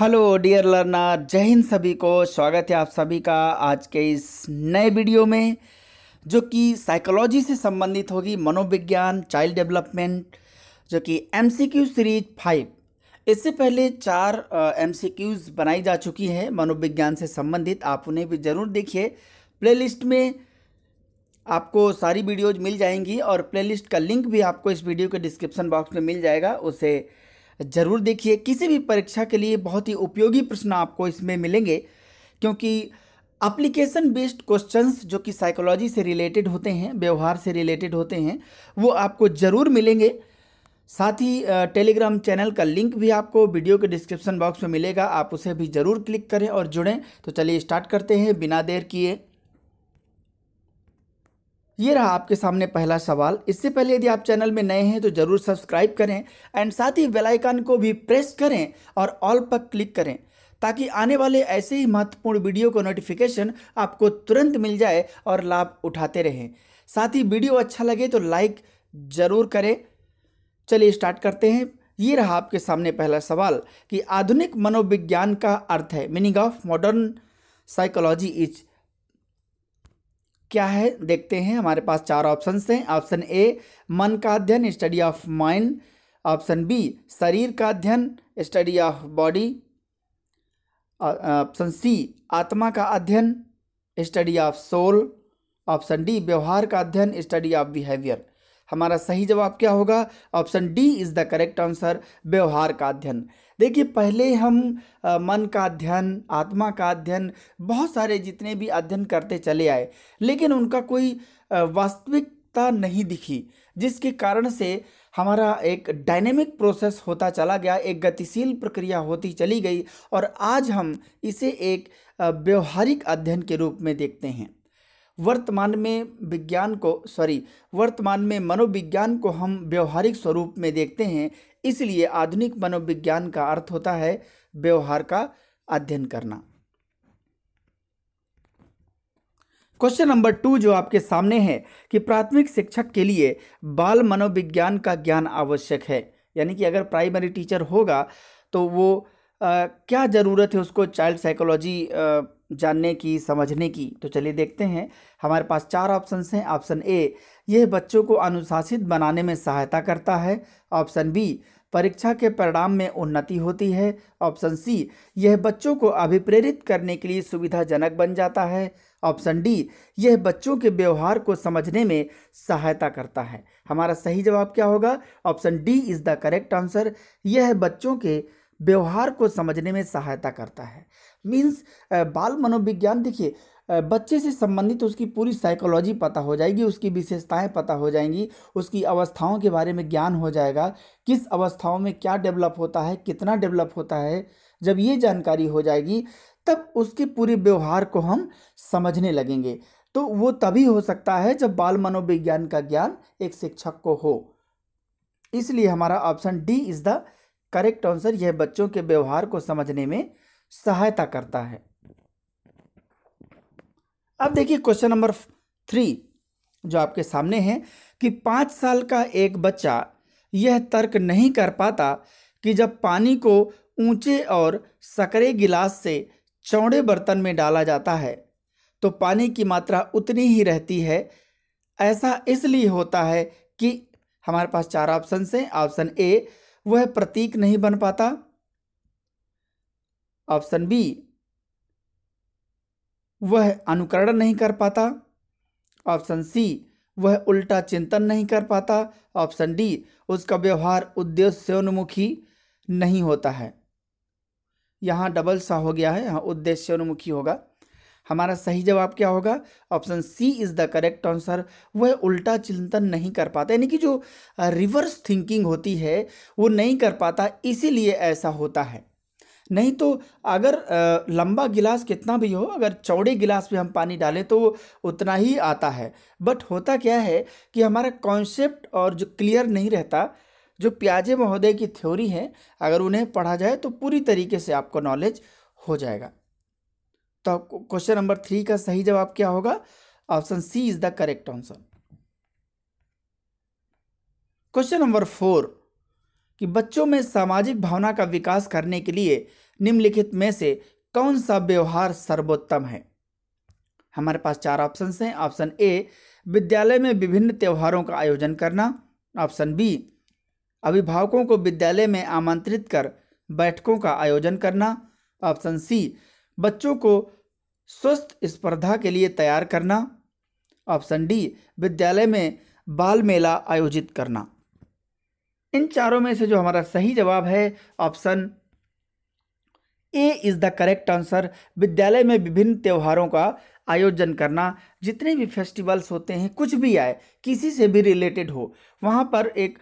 hello dear learner जय हिंद सभी को स्वागत है आप सभी का आज के इस नए वीडियो में जो कि साइकोलॉजी से संबंधित होगी मनोविज्ञान चाइल्ड डेवलपमेंट जो कि एमसीक्यू सीरीज फाइव इससे पहले चार एमसीक्यूज़ बनाई जा चुकी है मनोविज्ञान से संबंधित आप उन्हें भी ज़रूर देखिए प्लेलिस्ट में आपको सारी वीडियोज मिल जाएंगी और प्लेलिस्ट का लिंक भी आपको इस वीडियो के डिस्क्रिप्सन बॉक्स में मिल जाएगा उसे ज़रूर देखिए किसी भी परीक्षा के लिए बहुत ही उपयोगी प्रश्न आपको इसमें मिलेंगे क्योंकि अप्लीकेशन बेस्ड क्वेश्चंस जो कि साइकोलॉजी से रिलेटेड होते हैं व्यवहार से रिलेटेड होते हैं वो आपको ज़रूर मिलेंगे साथ ही टेलीग्राम चैनल का लिंक भी आपको वीडियो के डिस्क्रिप्शन बॉक्स में मिलेगा आप उसे भी ज़रूर क्लिक करें और जुड़ें तो चलिए स्टार्ट करते हैं बिना देर किए ये रहा आपके सामने पहला सवाल इससे पहले यदि आप चैनल में नए हैं तो ज़रूर सब्सक्राइब करें एंड साथ ही बेल आइकन को भी प्रेस करें और ऑल पर क्लिक करें ताकि आने वाले ऐसे ही महत्वपूर्ण वीडियो को नोटिफिकेशन आपको तुरंत मिल जाए और लाभ उठाते रहें साथ ही वीडियो अच्छा लगे तो लाइक ज़रूर करें चलिए स्टार्ट करते हैं ये रहा आपके सामने पहला सवाल कि आधुनिक मनोविज्ञान का अर्थ है meaning of modern psychology is क्या है देखते हैं हमारे पास चार ऑप्शन हैं ऑप्शन ए मन का अध्ययन study of mind option B शरीर का अध्ययन study of body option C आत्मा का अध्ययन study of soul option D व्यवहार का अध्ययन स्टडी ऑफ बिहेवियर हमारा सही जवाब क्या होगा option D is the correct answer व्यवहार का अध्ययन देखिए पहले हम मन का अध्ययन आत्मा का अध्ययन बहुत सारे जितने भी अध्ययन करते चले आए लेकिन उनका कोई वास्तविकता नहीं दिखी जिसके कारण से हमारा एक डायनेमिक प्रोसेस होता चला गया एक गतिशील प्रक्रिया होती चली गई और आज हम इसे एक व्यवहारिक अध्ययन के रूप में देखते हैं वर्तमान में विज्ञान को सॉरी वर्तमान में मनोविज्ञान को हम व्यवहारिक स्वरूप में देखते हैं इसलिए आधुनिक मनोविज्ञान का अर्थ होता है व्यवहार का अध्ययन करना क्वेश्चन नंबर टू जो आपके सामने है कि प्राथमिक शिक्षक के लिए बाल मनोविज्ञान का ज्ञान आवश्यक है यानी कि अगर प्राइमरी टीचर होगा तो वो आ, क्या ज़रूरत है उसको चाइल्ड साइकोलॉजी जानने की समझने की तो चलिए देखते हैं हमारे पास चार ऑप्शन हैं ऑप्शन ए यह बच्चों को अनुशासित बनाने में सहायता करता है ऑप्शन बी परीक्षा के परिणाम में उन्नति होती है ऑप्शन सी यह बच्चों को अभिप्रेरित करने के लिए सुविधाजनक बन जाता है ऑप्शन डी यह बच्चों के व्यवहार को समझने में सहायता करता है हमारा सही जवाब क्या होगा option D is the correct answer यह बच्चों के व्यवहार को समझने में सहायता करता है मीन्स बाल मनोविज्ञान देखिए बच्चे से संबंधित उसकी पूरी साइकोलॉजी पता हो जाएगी उसकी विशेषताएं पता हो जाएंगी उसकी अवस्थाओं के बारे में ज्ञान हो जाएगा किस अवस्थाओं में क्या डेवलप होता है कितना डेवलप होता है जब ये जानकारी हो जाएगी तब उसके पूरे व्यवहार को हम समझने लगेंगे तो वो तभी हो सकता है जब बाल मनोविज्ञान का ज्ञान एक शिक्षक को हो इसलिए हमारा option D is the correct answer यह बच्चों के व्यवहार को समझने में सहायता करता है अब देखिए क्वेश्चन नंबर थ्री जो आपके सामने है कि पाँच साल का एक बच्चा यह तर्क नहीं कर पाता कि जब पानी को ऊंचे और सकरे गिलास से चौड़े बर्तन में डाला जाता है तो पानी की मात्रा उतनी ही रहती है ऐसा इसलिए होता है कि हमारे पास चार ऑप्शन हैं ऑप्शन ए वह प्रतीक नहीं बन पाता ऑप्शन बी वह अनुकरण नहीं कर पाता ऑप्शन सी वह उल्टा चिंतन नहीं कर पाता ऑप्शन डी उसका व्यवहार उद्देश्य नहीं होता है यहाँ डबल सा हो गया है यहाँ उद्देश्य होगा हमारा सही जवाब क्या होगा option C is the correct answer वह उल्टा चिंतन नहीं कर पाता यानी कि जो रिवर्स थिंकिंग होती है वो नहीं कर पाता इसीलिए ऐसा होता है नहीं तो अगर लंबा गिलास कितना भी हो अगर चौड़े गिलास में हम पानी डालें तो उतना ही आता है बट होता क्या है कि हमारा कॉन्सेप्ट और जो क्लियर नहीं रहता जो प्याजे महोदय की थ्योरी है अगर उन्हें पढ़ा जाए तो पूरी तरीके से आपको नॉलेज हो जाएगा तो क्वेश्चन नंबर थ्री का सही जवाब क्या होगा option C is the correct answer question number four कि बच्चों में सामाजिक भावना का विकास करने के लिए निम्नलिखित में से कौन सा व्यवहार सर्वोत्तम है हमारे पास चार ऑप्शन हैं ऑप्शन ए विद्यालय में विभिन्न त्योहारों का आयोजन करना ऑप्शन बी अभिभावकों को विद्यालय में आमंत्रित कर बैठकों का आयोजन करना ऑप्शन सी बच्चों को स्वस्थ स्पर्धा के लिए तैयार करना ऑप्शन डी विद्यालय में बाल मेला आयोजित करना इन चारों में से जो हमारा सही जवाब है option A is the correct answer विद्यालय में विभिन्न त्योहारों का आयोजन करना जितने भी फेस्टिवल्स होते हैं कुछ भी आए किसी से भी रिलेटेड हो वहाँ पर एक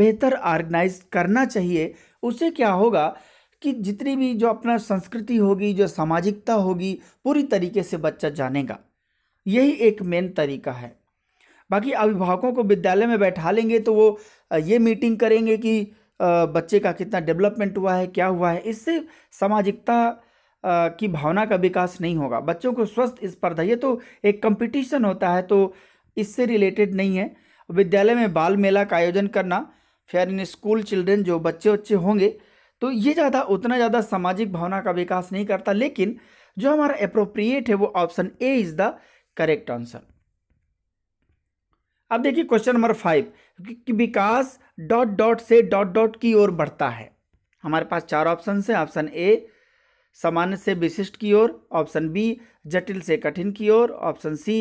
बेहतर ऑर्गेनाइज करना चाहिए उससे क्या होगा कि जितनी भी जो अपना संस्कृति होगी जो सामाजिकता होगी पूरी तरीके से बच्चा जानेगा यही एक मेन तरीका है बाकी अभिभावकों को विद्यालय में बैठा लेंगे तो वो ये मीटिंग करेंगे कि बच्चे का कितना डेवलपमेंट हुआ है क्या हुआ है इससे सामाजिकता की भावना का विकास नहीं होगा बच्चों को स्वस्थ स्पर्धा ये तो एक कंपटीशन होता है तो इससे रिलेटेड नहीं है विद्यालय में बाल मेला का आयोजन करना फेयर इन स्कूल चिल्ड्रेन जो बच्चे बच्चे होंगे तो ये ज़्यादा उतना ज़्यादा सामाजिक भावना का विकास नहीं करता लेकिन जो हमारा अप्रोप्रिएट है वो option A is the correct answer अब देखिए क्वेश्चन नंबर फाइव कि विकास डॉट डॉट से डॉट डॉट की ओर बढ़ता है हमारे पास चार ऑप्शन हैं ऑप्शन ए सामान्य से विशिष्ट की ओर ऑप्शन बी जटिल से कठिन की ओर ऑप्शन सी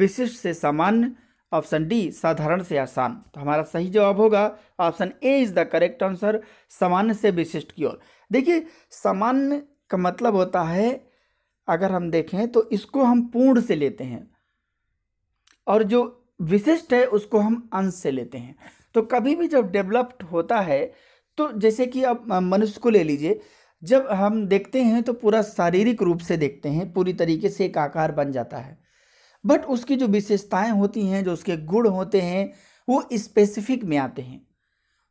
विशिष्ट से सामान्य ऑप्शन डी साधारण से आसान तो हमारा सही जवाब होगा option A is the correct answer सामान्य से विशिष्ट की ओर देखिए सामान्य का मतलब होता है अगर हम देखें तो इसको हम पूर्ण से लेते हैं और जो विशिष्ट है उसको हम अंश से लेते हैं तो कभी भी जब डेवलप्ड होता है तो जैसे कि आप मनुष्य को ले लीजिए जब हम देखते हैं तो पूरा शारीरिक रूप से देखते हैं पूरी तरीके से एक आकार बन जाता है बट उसकी जो विशेषताएं होती हैं जो उसके गुण होते हैं वो स्पेसिफिक में आते हैं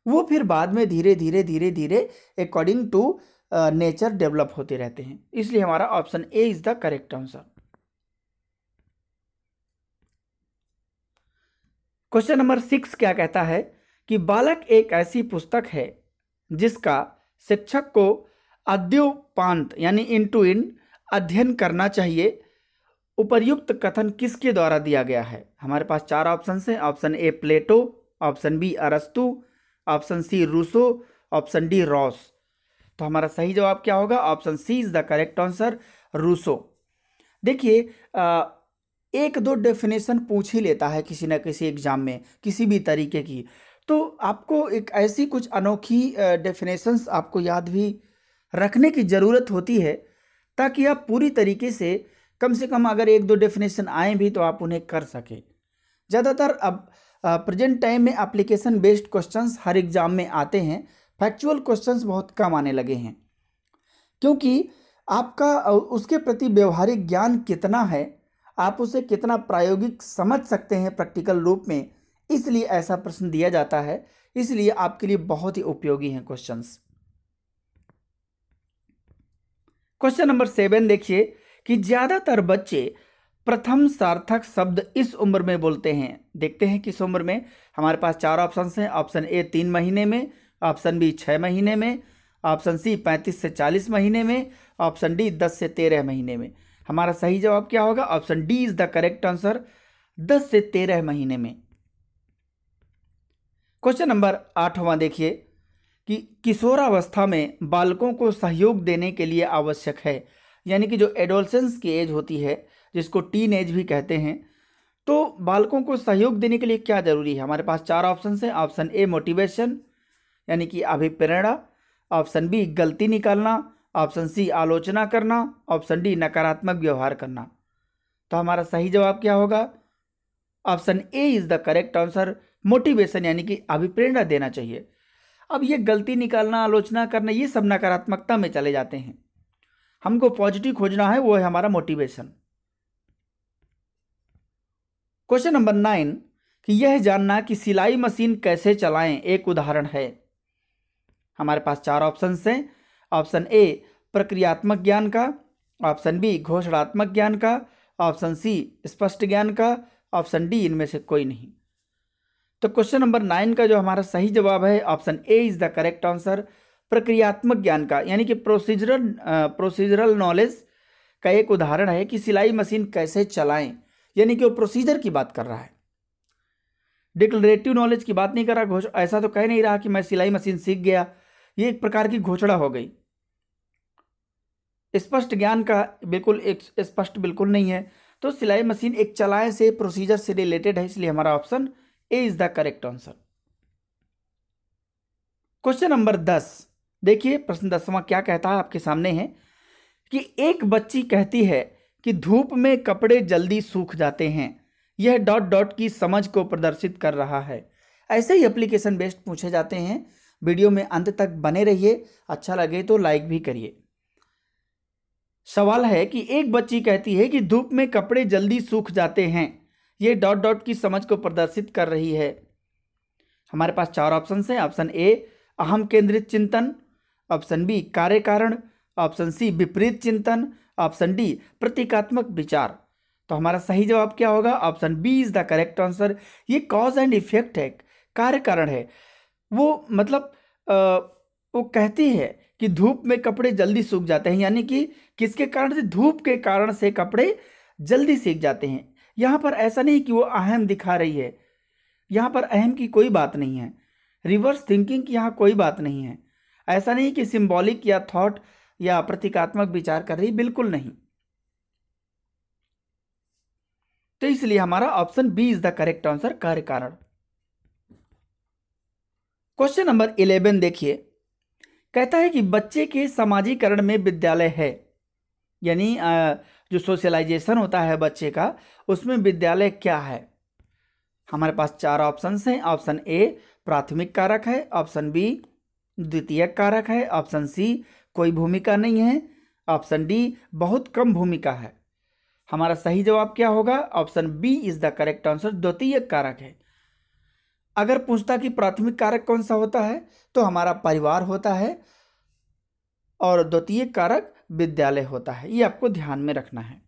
वो फिर बाद में धीरे धीरे धीरे धीरे अकॉर्डिंग टू नेचर डेवलप होते रहते हैं इसलिए हमारा option A is the correct answer question number six क्या कहता है कि बालक एक ऐसी पुस्तक है जिसका शिक्षक को अद्योपांत यानी इन टू इन अध्ययन करना चाहिए उपर्युक्त कथन किसके द्वारा दिया गया है हमारे पास चार ऑप्शन हैं option A Plato option B अरस्तु option C Rousseau option D Ross तो हमारा सही जवाब क्या होगा option C is the correct answer Rousseau देखिए एक दो डेफिनेशन पूछ ही लेता है किसी ना किसी एग्ज़ाम में किसी भी तरीके की तो आपको एक ऐसी कुछ अनोखी डेफिनेशंस आपको याद भी रखने की ज़रूरत होती है ताकि आप पूरी तरीके से कम से कम अगर एक दो डेफिनेशन आए भी तो आप उन्हें कर सकें ज़्यादातर अब प्रेजेंट टाइम में एप्लीकेशन बेस्ड क्वेश्चंस हर एग्ज़ाम में आते हैं फैक्चुअल क्वेश्चंस बहुत कम आने लगे हैं क्योंकि आपका उसके प्रति व्यवहारिक ज्ञान कितना है आप उसे कितना प्रायोगिक समझ सकते हैं प्रैक्टिकल रूप में इसलिए ऐसा प्रश्न दिया जाता है इसलिए आपके लिए बहुत ही उपयोगी हैं क्वेश्चंस क्वेश्चन नंबर सेवन देखिए कि ज़्यादातर बच्चे प्रथम सार्थक शब्द इस उम्र में बोलते हैं देखते हैं किस उम्र में हमारे पास चार ऑप्शन हैं ऑप्शन ए तीन महीने में ऑप्शन बी छः महीने में ऑप्शन सी पैंतीस से चालीस महीने में ऑप्शन डी दस से तेरह महीने में हमारा सही जवाब क्या होगा option D is the correct answer दस से तेरह महीने में क्वेश्चन नंबर आठवां देखिए कि किशोरावस्था में बालकों को सहयोग देने के लिए आवश्यक है यानी कि जो एडोलसेंस की एज होती है जिसको टीन एज भी कहते हैं तो बालकों को सहयोग देने के लिए क्या जरूरी है हमारे पास चार ऑप्शन हैं ऑप्शन ए मोटिवेशन यानी कि अभिप्रेरणा ऑप्शन बी गलती निकालना ऑप्शन सी आलोचना करना ऑप्शन डी नकारात्मक व्यवहार करना तो हमारा सही जवाब क्या होगा option A is the correct answer motivation यानी कि अभिप्रेरणा देना चाहिए अब ये गलती निकालना आलोचना करना ये सब नकारात्मकता में चले जाते हैं हमको पॉजिटिव खोजना है वो है हमारा मोटिवेशन क्वेश्चन नंबर नाइन कि यह जानना कि सिलाई मशीन कैसे चलाएं एक उदाहरण है हमारे पास चार ऑप्शन हैं ऑप्शन ए प्रक्रियात्मक ज्ञान का ऑप्शन बी घोषणात्मक ज्ञान का ऑप्शन सी स्पष्ट ज्ञान का ऑप्शन डी इनमें से कोई नहीं तो क्वेश्चन नंबर नाइन का जो हमारा सही जवाब है option A is the correct answer प्रक्रियात्मक ज्ञान का यानी कि प्रोसीजरल प्रोसीजरल नॉलेज का एक उदाहरण है कि सिलाई मशीन कैसे चलाएं यानी कि वो प्रोसीजर की बात कर रहा है डिक्लरेटिव नॉलेज की बात नहीं कर रहा घोष ऐसा तो कह नहीं रहा कि मैं सिलाई मशीन सीख गया ये एक प्रकार की घोषणा हो गई स्पष्ट ज्ञान का बिल्कुल एक स्पष्ट बिल्कुल नहीं है तो सिलाई मशीन एक चलाए से प्रोसीजर से रिलेटेड है इसलिए हमारा option A is the correct answer question number दस देखिए प्रश्न दसवां क्या कहता है आपके सामने है कि एक बच्ची कहती है कि धूप में कपड़े जल्दी सूख जाते हैं यह डॉट डॉट की समझ को प्रदर्शित कर रहा है ऐसे ही एप्लीकेशन बेस्ड पूछे जाते हैं वीडियो में अंत तक बने रहिए अच्छा लगे तो लाइक भी करिए सवाल है कि एक बच्ची कहती है कि धूप में कपड़े जल्दी सूख जाते हैं ये डॉट डॉट की समझ को प्रदर्शित कर रही है हमारे पास चार ऑप्शन हैं ऑप्शन ए अहम केंद्रित चिंतन ऑप्शन बी कार्य कारण ऑप्शन सी विपरीत चिंतन ऑप्शन डी प्रतीकात्मक विचार तो हमारा सही जवाब क्या होगा option B is the correct answer ये कॉज एंड इफेक्ट है कार्य कारण है वो मतलब आ, वो कहती है कि धूप में कपड़े जल्दी सूख जाते हैं यानी कि किसके कारण से धूप के कारण से कपड़े जल्दी सीख जाते हैं यहाँ पर ऐसा नहीं कि वो अहम दिखा रही है यहाँ पर अहम की कोई बात नहीं है रिवर्स थिंकिंग की यहाँ कोई बात नहीं है ऐसा नहीं कि सिंबॉलिक या थॉट या प्रतीकात्मक विचार कर रही बिल्कुल नहीं तो इसलिए हमारा option B is the correct answer कार्य कारण क्वेश्चन नंबर इलेवन देखिए कहता है कि बच्चे के समाजीकरण में विद्यालय है यानी जो सोशलाइजेशन होता है बच्चे का उसमें विद्यालय क्या है हमारे पास चार ऑप्शन हैं ऑप्शन ए प्राथमिक कारक है ऑप्शन बी द्वितीय कारक है ऑप्शन सी कोई भूमिका नहीं है ऑप्शन डी बहुत कम भूमिका है हमारा सही जवाब क्या होगा option B is the correct answer द्वितीय कारक है अगर पूछता कि प्राथमिक कारक कौन सा होता है तो हमारा परिवार होता है और द्वितीय कारक विद्यालय होता है ये आपको ध्यान में रखना है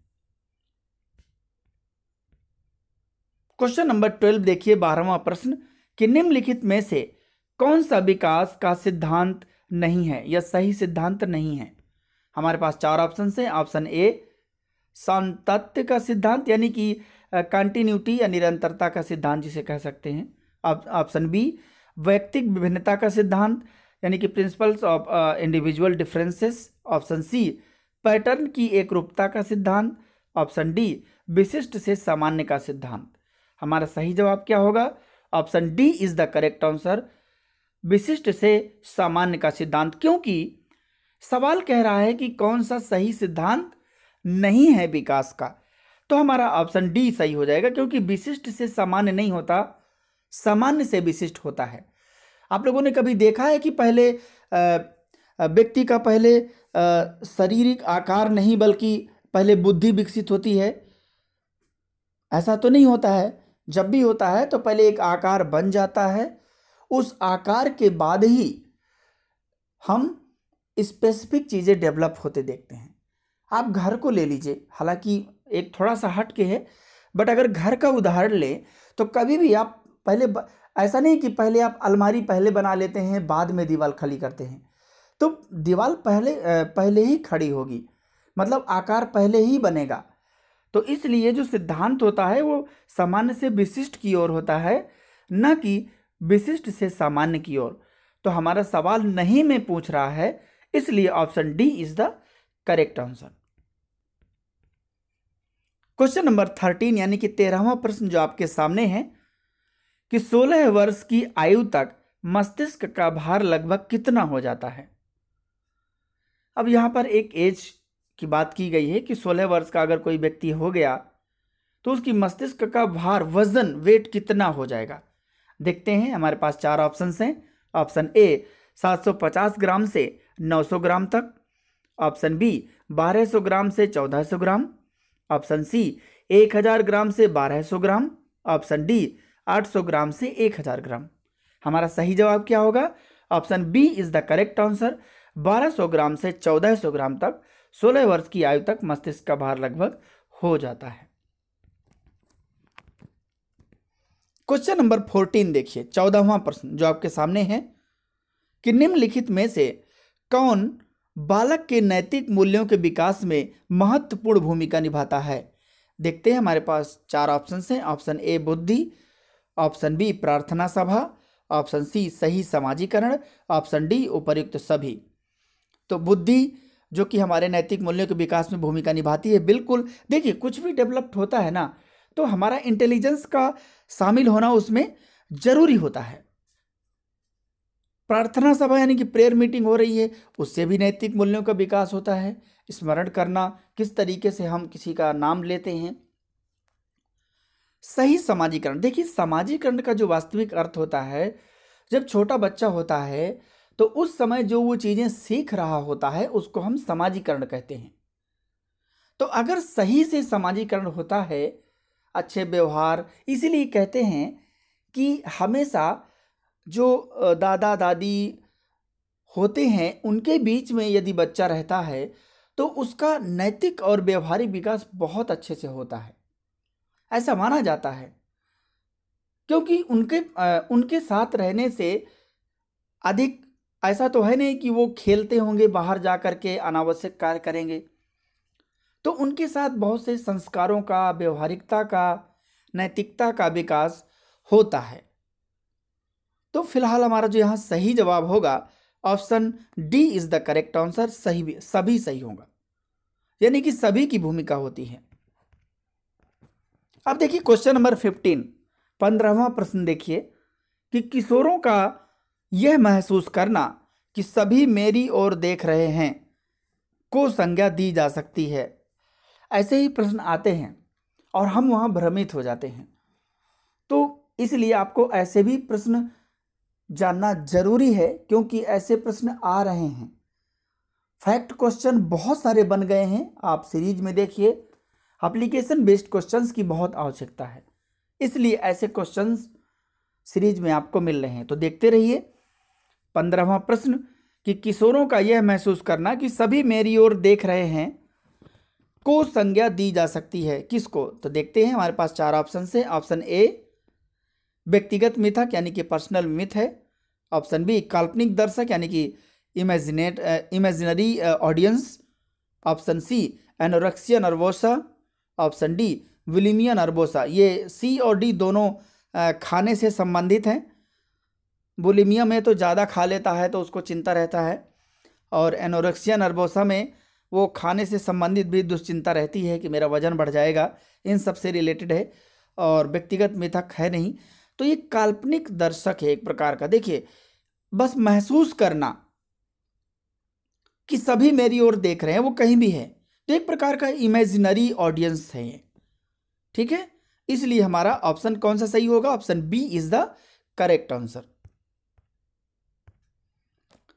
क्वेश्चन नंबर ट्वेल्व देखिए बारहवा प्रश्न कि निम्नलिखित में से कौन सा विकास का सिद्धांत नहीं है या सही सिद्धांत नहीं है हमारे पास चार ऑप्शन है ऑप्शन ए सांतत्य का सिद्धांत यानी कि कंटिन्यूटी या निरंतरता का सिद्धांत जिसे कह सकते हैं ऑप्शन बी व्यक्तिक विभिन्नता का सिद्धांत यानी कि principles of individual differences option C pattern की एक रूपता का सिद्धांत ऑप्शन डी विशिष्ट से सामान्य का सिद्धांत हमारा सही जवाब क्या होगा option D is the correct answer विशिष्ट से सामान्य का सिद्धांत क्योंकि सवाल कह रहा है कि कौन सा सही सिद्धांत नहीं है विकास का तो हमारा ऑप्शन डी सही हो जाएगा क्योंकि विशिष्ट से सामान्य नहीं होता सामान्य से विशिष्ट होता है आप लोगों ने कभी देखा है कि पहले व्यक्ति का पहले शारीरिक आकार नहीं बल्कि पहले बुद्धि विकसित होती है ऐसा तो नहीं होता है जब भी होता है तो पहले एक आकार बन जाता है उस आकार के बाद ही हम स्पेसिफिक चीज़ें डेवलप होते देखते हैं आप घर को ले लीजिए हालांकि एक थोड़ा सा हट के है बट अगर घर का उदाहरण लें तो कभी भी आप पहले ब... ऐसा नहीं कि पहले आप अलमारी पहले बना लेते हैं बाद में दीवार खड़ी करते हैं तो दीवार पहले पहले ही खड़ी होगी मतलब आकार पहले ही बनेगा तो इसलिए जो सिद्धांत होता है वो सामान्य से विशिष्ट की ओर होता है न कि विशिष्ट से सामान्य की ओर तो हमारा सवाल नहीं में पूछ रहा है इसलिए option D is the correct answer question number thirteen यानी कि तेरहवा प्रश्न जो आपके सामने है कि 16 वर्ष की आयु तक मस्तिष्क का भार लगभग कितना हो जाता है अब यहाँ पर एक एज की बात की गई है कि 16 वर्ष का अगर कोई व्यक्ति हो गया तो उसकी मस्तिष्क का भार वजन वेट कितना हो जाएगा देखते हैं हमारे पास चार ऑप्शन हैं ऑप्शन ए 750 ग्राम से 900 ग्राम तक ऑप्शन बी 1200 ग्राम से 1400 ग्राम ऑप्शन सी 1000 ग्राम से 1200 ग्राम ऑप्शन डी 800 ग्राम से 1000 ग्राम हमारा सही जवाब क्या होगा option B is the correct answer 1200 gram से 1400 ग्राम तक 16 वर्ष की आयु तक मस्तिष्क का भार लगभग हो जाता है क्वेश्चन नंबर फोर्टीन देखिए चौदहवा प्रश्न जो आपके सामने है कि निम्नलिखित में से कौन बालक के नैतिक मूल्यों के विकास में महत्वपूर्ण भूमिका निभाता है देखते हैं हमारे पास चार ऑप्शन हैं ऑप्शन ए बुद्धि ऑप्शन बी प्रार्थना सभा ऑप्शन सी सही समाजीकरण ऑप्शन डी उपयुक्त सभी तो बुद्धि जो कि हमारे नैतिक मूल्यों के विकास में भूमिका निभाती है बिल्कुल देखिए कुछ भी डेवलप्ड होता है ना तो हमारा इंटेलिजेंस का शामिल होना उसमें जरूरी होता है प्रार्थना सभा यानी कि प्रेयर मीटिंग हो रही है उससे भी नैतिक मूल्यों का विकास होता है स्मरण करना किस तरीके से हम किसी का नाम लेते हैं सही समाजीकरण देखिए समाजीकरण का जो वास्तविक अर्थ होता है जब छोटा बच्चा होता है तो उस समय जो वो चीज़ें सीख रहा होता है उसको हम समाजीकरण कहते हैं तो अगर सही से समाजीकरण होता है अच्छे व्यवहार इसीलिए कहते हैं कि हमेशा जो दादा दादी होते हैं उनके बीच में यदि बच्चा रहता है तो उसका नैतिक और व्यवहारिक विकास बहुत अच्छे से होता है ऐसा माना जाता है क्योंकि उनके उनके साथ रहने से अधिक ऐसा तो है नहीं कि वो खेलते होंगे बाहर जा कर के अनावश्यक कार्य करेंगे तो उनके साथ बहुत से संस्कारों का व्यवहारिकता का नैतिकता का विकास होता है तो फिलहाल हमारा जो यहाँ सही जवाब होगा option D is the correct answer सही सभी सही होगा यानी कि सभी की भूमिका होती है अब देखिए क्वेश्चन नंबर फिफ्टीन पंद्रहवा प्रश्न देखिए कि किशोरों का यह महसूस करना कि सभी मेरी ओर देख रहे हैं को संज्ञा दी जा सकती है ऐसे ही प्रश्न आते हैं और हम वहाँ भ्रमित हो जाते हैं तो इसलिए आपको ऐसे भी प्रश्न जानना जरूरी है क्योंकि ऐसे प्रश्न आ रहे हैं फैक्ट क्वेश्चन बहुत सारे बन गए हैं आप सीरीज में देखिए अप्लीकेशन बेस्ड क्वेश्चंस की बहुत आवश्यकता है इसलिए ऐसे क्वेश्चंस सीरीज में आपको मिल रहे हैं तो देखते रहिए पंद्रहवा प्रश्न कि किशोरों का यह महसूस करना कि सभी मेरी ओर देख रहे हैं को संज्ञा दी जा सकती है किसको तो देखते हैं हमारे पास चार ऑप्शन है ऑप्शन ए व्यक्तिगत मिथक यानी कि पर्सनल मिथ है ऑप्शन बी काल्पनिक दर्शक यानी कि imaginate imaginary audience option C anorexia nervosa option D bulimia nervosa ये सी और डी दोनों खाने से संबंधित हैं बुलिमिया में तो ज़्यादा खा लेता है तो उसको चिंता रहता है और एनोरेक्सिया नर्बोसा में वो खाने से संबंधित भी दुश्चिंता रहती है कि मेरा वजन बढ़ जाएगा इन सब से रिलेटेड है और व्यक्तिगत मिथक है नहीं तो ये काल्पनिक दर्शक है एक प्रकार का देखिए बस महसूस करना कि सभी मेरी ओर देख रहे हैं वो कहीं भी है तो एक प्रकार का इमेजिनरी ऑडियंस है ठीक है इसलिए हमारा ऑप्शन कौन सा सही होगा option B is the correct answer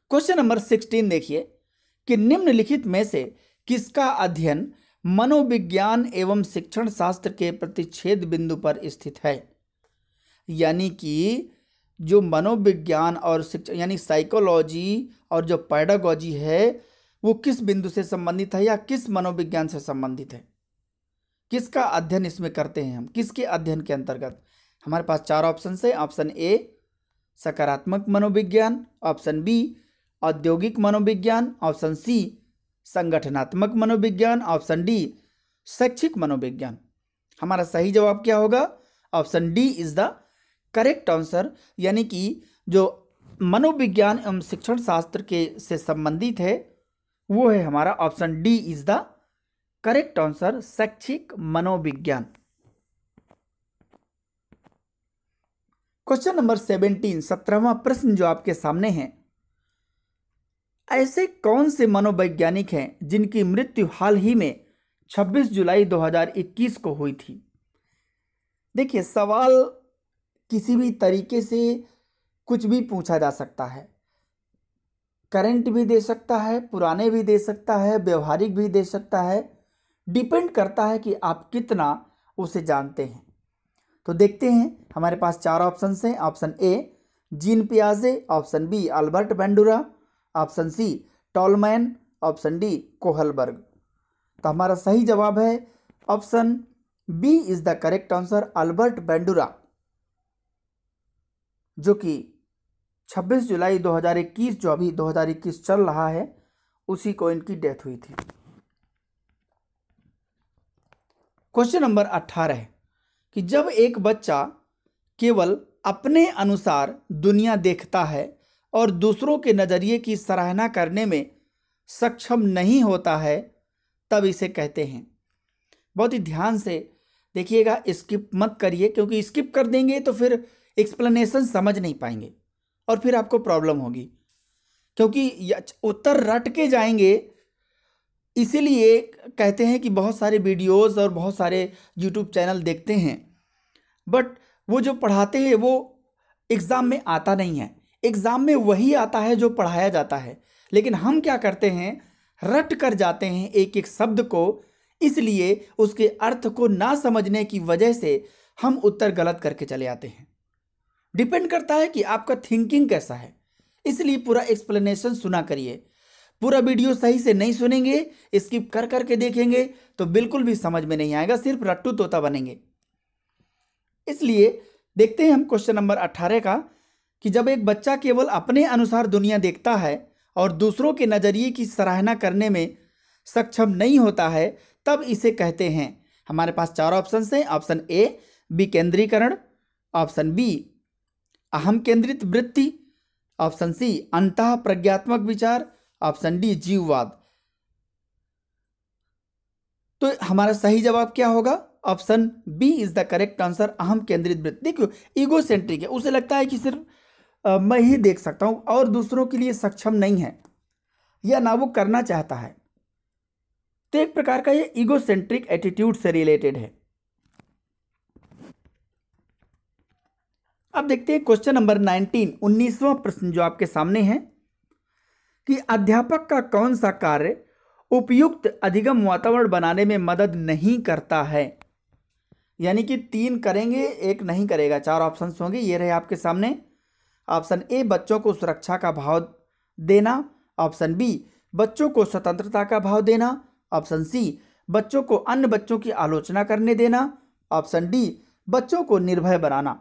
question number sixteen देखिए कि निम्नलिखित में से किसका अध्ययन मनोविज्ञान एवं शिक्षण शास्त्र के प्रतिच्छेद बिंदु पर स्थित है यानी कि जो मनोविज्ञान और शिक्षा यानी साइकोलॉजी और जो पैडागोजी है वो किस बिंदु से संबंधित है या किस मनोविज्ञान से संबंधित है किसका अध्ययन इसमें करते हैं हम किसके अध्ययन के अंतर्गत हमारे पास चार ऑप्शन है ऑप्शन ए सकारात्मक मनोविज्ञान ऑप्शन बी औद्योगिक मनोविज्ञान ऑप्शन सी संगठनात्मक मनोविज्ञान ऑप्शन डी शैक्षिक मनोविज्ञान हमारा सही जवाब क्या होगा option D is the correct answer यानी कि जो मनोविज्ञान एवं शिक्षण शास्त्र के से संबंधित है वो है हमारा option D is the correct answer शैक्षिक मनोविज्ञान क्वेश्चन नंबर सेवेंटीन सत्रहवा प्रश्न जो आपके सामने है ऐसे कौन से मनोवैज्ञानिक हैं जिनकी मृत्यु हाल ही में 26 जुलाई 2021 को हुई थी देखिए सवाल किसी भी तरीके से कुछ भी पूछा जा सकता है करंट भी दे सकता है पुराने भी दे सकता है व्यवहारिक भी दे सकता है डिपेंड करता है कि आप कितना उसे जानते हैं तो देखते हैं हमारे पास चार ऑप्शन हैं ऑप्शन ए जीन पियाजे option B Albert Bandura option C Tolman option D Kohlberg तो हमारा सही जवाब है option B is the correct answer Albert Bandura जो कि 26 जुलाई 2021 जो अभी 2021 चल रहा है उसी को इनकी डेथ हुई थी क्वेश्चन नंबर अट्ठारह कि जब एक बच्चा केवल अपने अनुसार दुनिया देखता है और दूसरों के नज़रिए की सराहना करने में सक्षम नहीं होता है तब इसे कहते हैं बहुत ही ध्यान से देखिएगा स्किप मत करिए क्योंकि स्किप कर देंगे तो फिर एक्सप्लेनेशन समझ नहीं पाएंगे और फिर आपको प्रॉब्लम होगी क्योंकि उत्तर रट के जाएंगे इसीलिए कहते हैं कि बहुत सारे वीडियोस और बहुत सारे यूट्यूब चैनल देखते हैं बट वो जो पढ़ाते हैं वो एग्ज़ाम में आता नहीं है एग्ज़ाम में वही आता है जो पढ़ाया जाता है लेकिन हम क्या करते हैं रट कर जाते हैं एक एक शब्द को इसलिए उसके अर्थ को ना समझने की वजह से हम उत्तर गलत करके चले आते हैं डिपेंड करता है कि आपका थिंकिंग कैसा है इसलिए पूरा एक्सप्लेनेशन सुना करिए पूरा वीडियो सही से नहीं सुनेंगे स्किप कर करके देखेंगे तो बिल्कुल भी समझ में नहीं आएगा सिर्फ रट्टू तोता बनेंगे इसलिए देखते हैं हम क्वेश्चन नंबर अट्ठारह का कि जब एक बच्चा केवल अपने अनुसार दुनिया देखता है और दूसरों के नज़रिए की सराहना करने में सक्षम नहीं होता है तब इसे कहते हैं हमारे पास चार ऑप्शन हैं ऑप्शन ए विकेंद्रीकरण ऑप्शन बी अहम केंद्रित वृत्ति ऑप्शन सी अंत प्रज्ञात्मक विचार ऑप्शन डी जीववाद तो हमारा सही जवाब क्या होगा option B is the correct answer अहम केंद्रित वृत्ति देखियो ईगो सेंट्रिक है उसे लगता है कि सिर्फ आ, मैं ही देख सकता हूं और दूसरों के लिए सक्षम नहीं है या ना वो करना चाहता है तो एक प्रकार का ये ईगो सेंट्रिक एटीट्यूड से रिलेटेड है अब देखते हैं क्वेश्चन नंबर नाइनटीन उन्नीसवा प्रश्न जो आपके सामने है कि अध्यापक का कौन सा कार्य उपयुक्त अधिगम वातावरण बनाने में मदद नहीं करता है यानी कि तीन करेंगे एक नहीं करेगा चार ऑप्शन होंगे ये रहे आपके सामने ऑप्शन ए बच्चों को सुरक्षा का भाव देना ऑप्शन बी बच्चों को स्वतंत्रता का भाव देना ऑप्शन सी बच्चों को अन्य बच्चों की आलोचना करने देना ऑप्शन डी बच्चों को निर्भय बनाना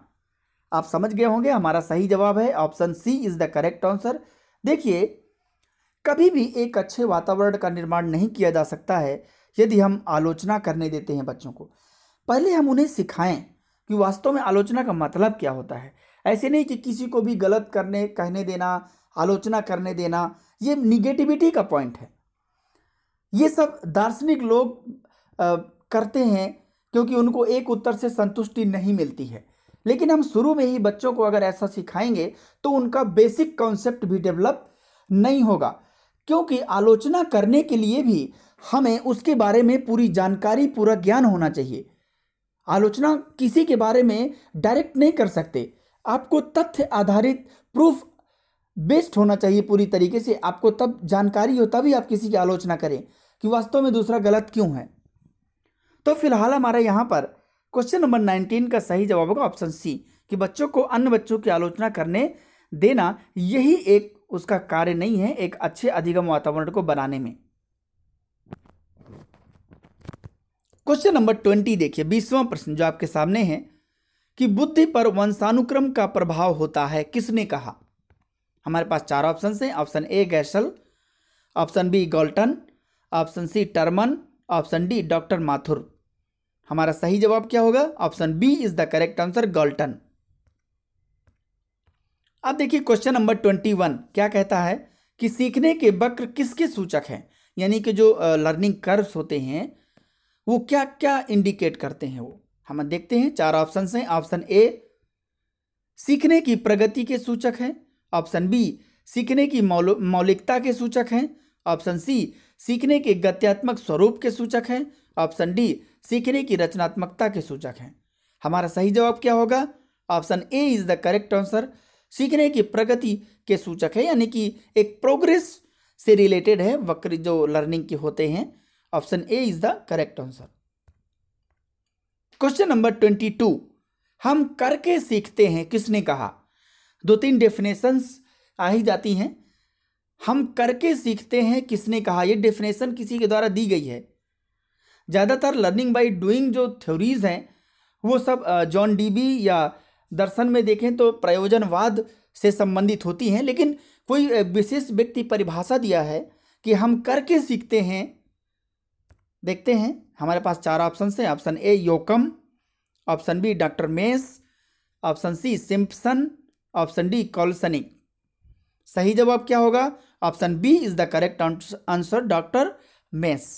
आप समझ गए होंगे हमारा सही जवाब है option C is the correct answer देखिए कभी भी एक अच्छे वातावरण का निर्माण नहीं किया जा सकता है यदि हम आलोचना करने देते हैं बच्चों को पहले हम उन्हें सिखाएं कि वास्तव में आलोचना का मतलब क्या होता है ऐसे नहीं कि किसी को भी गलत करने कहने देना आलोचना करने देना ये निगेटिविटी का पॉइंट है ये सब दार्शनिक लोग आ, करते हैं क्योंकि उनको एक उत्तर से संतुष्टि नहीं मिलती है लेकिन हम शुरू में ही बच्चों को अगर ऐसा सिखाएंगे तो उनका बेसिक कॉन्सेप्ट भी डेवलप नहीं होगा क्योंकि आलोचना करने के लिए भी हमें उसके बारे में पूरी जानकारी पूरा ज्ञान होना चाहिए आलोचना किसी के बारे में डायरेक्ट नहीं कर सकते आपको तथ्य आधारित प्रूफ बेस्ड होना चाहिए पूरी तरीके से आपको तब जानकारी हो तभी आप किसी की आलोचना करें कि वास्तव में दूसरा गलत क्यों है तो फिलहाल हमारा यहाँ पर क्वेश्चन नंबर नाइनटीन का सही जवाब होगा ऑप्शन सी कि बच्चों को अन्य बच्चों की आलोचना करने देना यही एक उसका कार्य नहीं है एक अच्छे अधिगम वातावरण को बनाने में क्वेश्चन नंबर ट्वेंटी देखिए बीसवा प्रश्न जो आपके सामने है कि बुद्धि पर वंशानुक्रम का प्रभाव होता है किसने कहा हमारे पास चार ऑप्शन हैं option A Gesell option B Galton option C Terman option D doctor Mathur हमारा सही जवाब क्या होगा option B is the correct answer Galton अब देखिए क्वेश्चन नंबर ट्वेंटी वन क्या कहता है कि सीखने के वक्र किसके सूचक हैं यानी कि जो लर्निंग कर्व्स होते हैं वो क्या क्या इंडिकेट करते हैं वो हम देखते हैं चार ऑप्शन हैं ऑप्शन ए सीखने की प्रगति के सूचक हैं ऑप्शन बी सीखने की मौलिकता के सूचक हैं ऑप्शन सी सीखने के गत्यात्मक स्वरूप के सूचक हैं ऑप्शन डी सीखने की रचनात्मकता के सूचक हैं हमारा सही जवाब क्या होगा option A is the correct answer सीखने की प्रगति के सूचक है यानी कि एक प्रोग्रेस से रिलेटेड है वक्र जो लर्निंग के होते हैं option A is the correct answer question number twenty two हम करके सीखते हैं किसने कहा दो तीन डेफिनेशंस आ ही जाती हैं हम करके सीखते हैं किसने कहा यह डेफिनेशन किसी के द्वारा दी गई है ज़्यादातर लर्निंग बाई डूइंग जो थ्योरीज़ हैं वो सब जॉन डीबी या दर्शन में देखें तो प्रयोजनवाद से संबंधित होती हैं लेकिन कोई विशेष व्यक्ति परिभाषा दिया है कि हम करके सीखते हैं देखते हैं हमारे पास चार ऑप्शन हैं option A Yoakum option B doctor Mace option C Simpson option D Kolesnik सही जवाब क्या होगा option B is the correct answer doctor Mace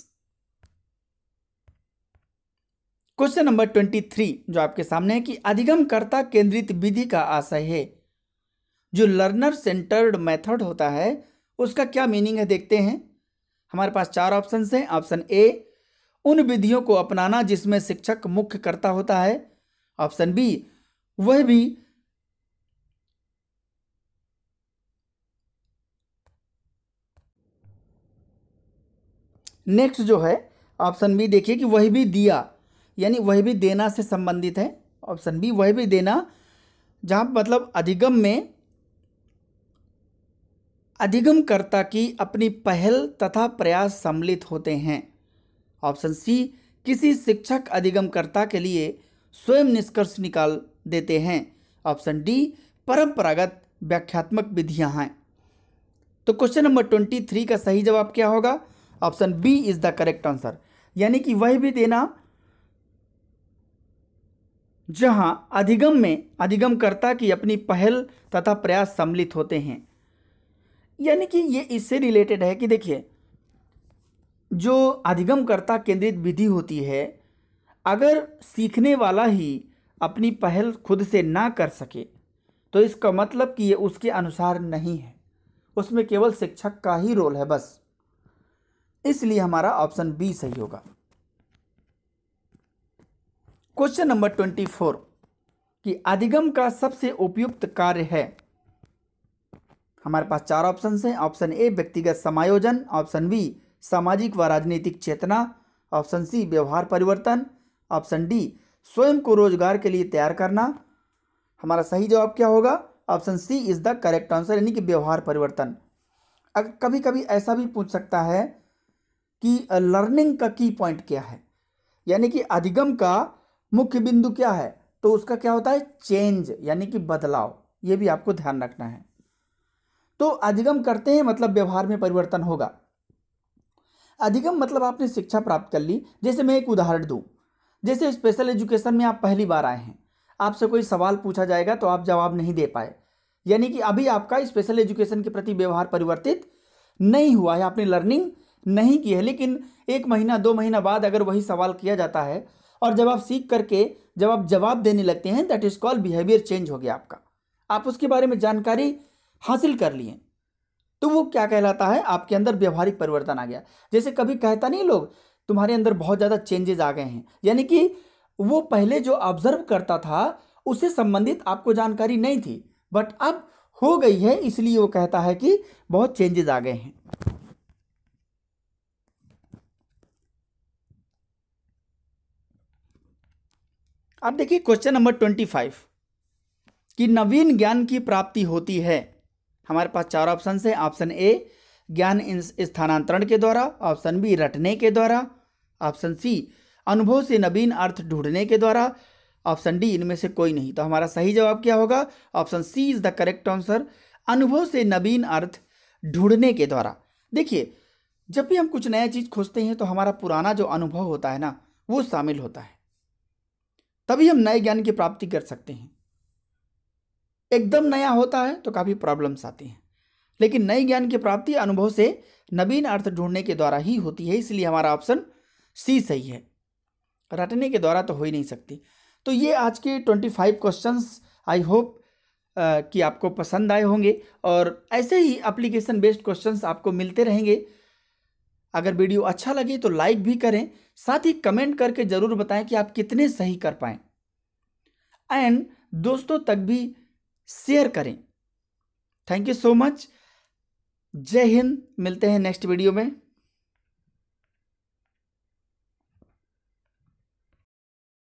question number twenty three जो आपके सामने है कि अधिगमकर्ता केंद्रित विधि का आशय है जो लर्नर सेंटर्ड मेथड होता है उसका क्या मीनिंग है देखते हैं हमारे पास चार ऑप्शन हैं ऑप्शन ए उन विधियों को अपनाना जिसमें शिक्षक मुख्य कर्ता होता है ऑप्शन बी वह भी नेक्स्ट जो है ऑप्शन बी देखिए कि वह भी दिया यानी वह भी देना से संबंधित है ऑप्शन बी वह भी देना जहाँ मतलब अधिगम में अधिगमकर्ता की अपनी पहल तथा प्रयास सम्मिलित होते हैं ऑप्शन सी किसी शिक्षक अधिगमकर्ता के लिए स्वयं निष्कर्ष निकाल देते हैं ऑप्शन डी परंपरागत व्याख्यात्मक विधियां हैं तो क्वेश्चन नंबर ट्वेंटी थ्री का सही जवाब क्या होगा option B is the correct answer यानी कि वह भी देना जहां अधिगम में अधिगमकर्ता की अपनी पहल तथा प्रयास सम्मिलित होते हैं यानी कि ये इससे रिलेटेड है कि देखिए जो अधिगमकर्ता केंद्रित विधि होती है अगर सीखने वाला ही अपनी पहल खुद से ना कर सके तो इसका मतलब कि ये उसके अनुसार नहीं है उसमें केवल शिक्षक का ही रोल है बस इसलिए हमारा ऑप्शन बी सही होगा क्वेश्चन नंबर ट्वेंटी फोर कि अधिगम का सबसे उपयुक्त कार्य है हमारे पास चार ऑप्शन हैं ऑप्शन ए व्यक्तिगत समायोजन ऑप्शन बी सामाजिक व राजनीतिक चेतना ऑप्शन सी व्यवहार परिवर्तन ऑप्शन डी स्वयं को रोजगार के लिए तैयार करना हमारा सही जवाब क्या होगा option C is the correct answer यानी कि व्यवहार परिवर्तन अगर कभी कभी ऐसा भी पूछ सकता है कि लर्निंग का की पॉइंट क्या है यानी कि अधिगम का मुख्य बिंदु क्या है तो उसका क्या होता है चेंज यानी कि बदलाव ये भी आपको ध्यान रखना है तो अधिगम करते हैं मतलब व्यवहार में परिवर्तन होगा अधिगम मतलब आपने शिक्षा प्राप्त कर ली जैसे मैं एक उदाहरण दूं जैसे स्पेशल एजुकेशन में आप पहली बार आए हैं आपसे कोई सवाल पूछा जाएगा तो आप जवाब नहीं दे पाए यानी कि अभी आपका स्पेशल एजुकेशन के प्रति व्यवहार परिवर्तित नहीं हुआ है आपने लर्निंग नहीं की है लेकिन एक महीना दो महीना बाद अगर वही सवाल किया जाता है और जब आप सीख करके जब आप जवाब देने लगते हैं that is call behaviour change हो गया आपका आप उसके बारे में जानकारी हासिल कर लिए तो वो क्या कहलाता है आपके अंदर व्यवहारिक परिवर्तन आ गया जैसे कभी कहता नहीं लोग तुम्हारे अंदर बहुत ज़्यादा चेंजेज आ गए हैं यानी कि वो पहले जो ऑब्जर्व करता था उससे संबंधित आपको जानकारी नहीं थी बट अब हो गई है इसलिए वो कहता है कि बहुत चेंजेज आ गए हैं अब देखिए क्वेश्चन नंबर ट्वेंटी फाइव कि नवीन ज्ञान की प्राप्ति होती है हमारे पास चार ऑप्शन है ऑप्शन ए ज्ञान स्थानांतरण के द्वारा ऑप्शन बी रटने के द्वारा ऑप्शन सी अनुभव से नवीन अर्थ ढूंढने के द्वारा ऑप्शन डी इनमें से कोई नहीं तो हमारा सही जवाब क्या होगा option C is the correct answer अनुभव से नवीन अर्थ ढूंढने के द्वारा देखिए जब भी हम कुछ नया चीज़ खोजते हैं तो हमारा पुराना जो अनुभव होता है ना वो शामिल होता है तभी हम नए ज्ञान की प्राप्ति कर सकते हैं एकदम नया होता है तो काफ़ी प्रॉब्लम्स आती हैं लेकिन नए ज्ञान की प्राप्ति अनुभव से नवीन अर्थ ढूंढने के द्वारा ही होती है इसलिए हमारा ऑप्शन सी सही है रटने के द्वारा तो हो ही नहीं सकती तो ये आज के twenty five question I hope कि आपको पसंद आए होंगे और ऐसे ही एप्लीकेशन बेस्ड क्वेश्चंस आपको मिलते रहेंगे अगर वीडियो अच्छा लगे तो लाइक भी करें साथ ही कमेंट करके ज़रूर बताएं कि आप कितने सही कर पाए एंड दोस्तों तक भी शेयर करें थैंक यू सो मच जय हिंद मिलते हैं नेक्स्ट वीडियो में